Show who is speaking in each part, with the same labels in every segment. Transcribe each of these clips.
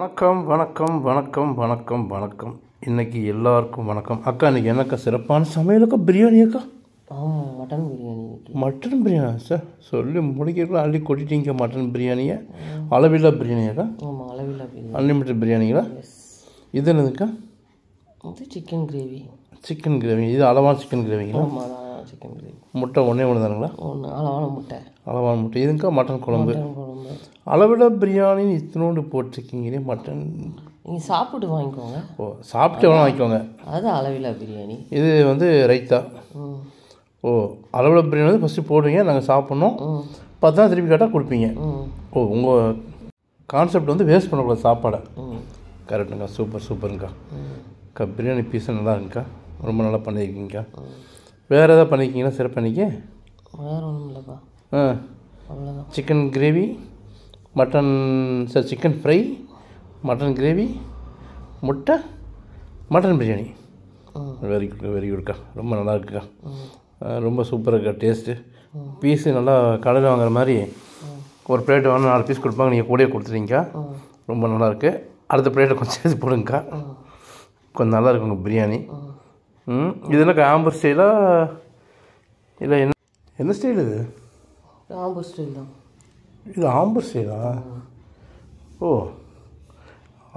Speaker 1: வணக்கம் வணக்கம் வணக்கம் வணக்கம் வணக்கம் இன்னைக்கு எல்லாருக்கும் வணக்கம் அக்கா இன்னைக்கு என்னக்கா சிறப்பான சமையலுக்கா பிரியாணி அக்கா ஆமாம் mutton biryani mutton biryani sir சொல்லி முடிக்கிறீங்களா அள்ளி கொட்டிட்டீங்க மட்டன் பிரியாணியை அளவில்லா பிரியாணியாக்கா ஆமாம் அன்லிமிட்டட் பிரியாணிங்களா இது என்னதுக்கா இது சிக்கன் கிரேவி சிக்கன் கிரேவி இது அளவான சிக்கன் கிரேவிங்களா சிக்கன் கிரேவி முட்டை ஒன்றே ஒன்று தானுங்களா ஒன்று அளவான முட்டை அளவான முட்டை இதுங்க மட்டன் குழம்பு குழம்பு அளவிட பிரியாணி இத்தனோண்டு போட்டிருக்கீங்களே மட்டன் நீங்கள் சாப்பிட்டு வாங்கிக்கோங்க ஓ சாப்பிட்டு வேணால் வாங்கிக்கோங்க அது அளவிலா பிரியாணி இது வந்து ரைத்தா ஓ அளவிட பிரியாணி வந்து ஃபஸ்ட்டு போடுவீங்க நாங்கள் சாப்பிட்ணும் பத்து நாள் திருப்பி கேட்டால் கொடுப்பீங்க ஓ உங்கள் கான்செப்ட் வந்து வேஸ்ட் பண்ணக்கூடாது சாப்பாடை கரெக்டுங்கக்கா சூப்பர் சூப்பருங்கக்கா அக்கா பிரியாணி பீஸும் நல்லா இருக்குங்கக்கா ரொம்ப நல்லா பண்ணியிருக்கீங்கக்கா வேறு எதாவது பண்ணிக்கிங்கன்னா சிறப்பு பண்ணிக்க வேறு ஒன்றும் இல்லைப்பா ஆ chicken gravy mutton sir chicken fry mutton gravy முட்டை mutton biryani very good very குட்க்கா ரொம்ப நல்லா இருக்குக்கா ரொம்ப சூப்பராக இருக்கா டேஸ்ட்டு பீஸு நல்லா கடையில் வாங்குற மாதிரி ஒரு பிளேட் வாங்க நாலு பீஸ் கொடுப்பாங்க நீங்கள் கூடயே கொடுத்துருங்கக்கா ரொம்ப நல்லாயிருக்கு அடுத்த பிளேட்டில் கொஞ்சம் சேர்த்து போடுங்கக்கா கொஞ்சம் நல்லா இருக்குங்க பிரியாணி இது என்ன ஆம்பர் ஸ்டைலா இல்லை என்ன என்ன ஸ்டைல் இது ஆம்பர் ஸ்டைல் தான் இது ஆம்பர் ஸ்டைலா ஓ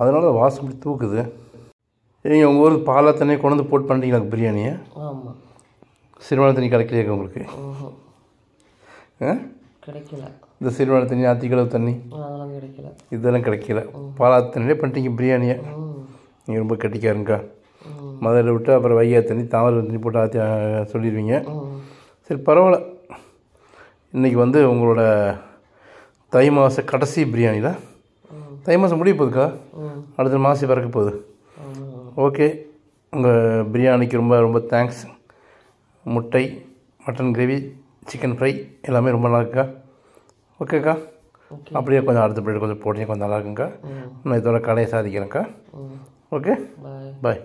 Speaker 1: அதனால வாசம் இப்படி தூக்குது நீங்கள் உங்கள் ஊர் பாலா தண்ணி கொண்டு வந்து போட்டு பண்ணிட்டீங்களா பிரியாணியை ஆமாம் சிறுவான தண்ணி கிடைக்கலையா உங்களுக்கு கிடைக்கல இந்த சிறுவான தண்ணி ஆத்திக்கடவு தண்ணி கிடைக்கல இதெல்லாம் கிடைக்கல பாலா தண்ணியே பண்ணிட்டீங்க பிரியாணியை நீங்கள் ரொம்ப கட்டிக்காருங்கக்கா மதுரை விட்டு அப்புறம் தண்ணி தாமரை தண்ணி போட்டு ஆற்றி சொல்லிடுவீங்க சரி பரவாயில்ல இன்றைக்கி வந்து உங்களோட தை மாத கடைசி தான் தை மாதம் முடிய போகுதுக்கா அடுத்த மாதம் பிறக்க போகுது ஓகே உங்கள் பிரியாணிக்கு ரொம்ப ரொம்ப தேங்க்ஸ் முட்டை மட்டன் கிரேவி சிக்கன் ஃப்ரை எல்லாமே ரொம்ப நல்லாயிருக்கா ஓகேக்கா அப்படியே கொஞ்சம் அடுத்த பிள்ளைகள் கொஞ்சம் போட்டிங்க கொஞ்சம் நல்லா இருக்குங்கக்கா நான் இதோட கடையை சாதிக்கிறேன்க்கா ஓகே பாய்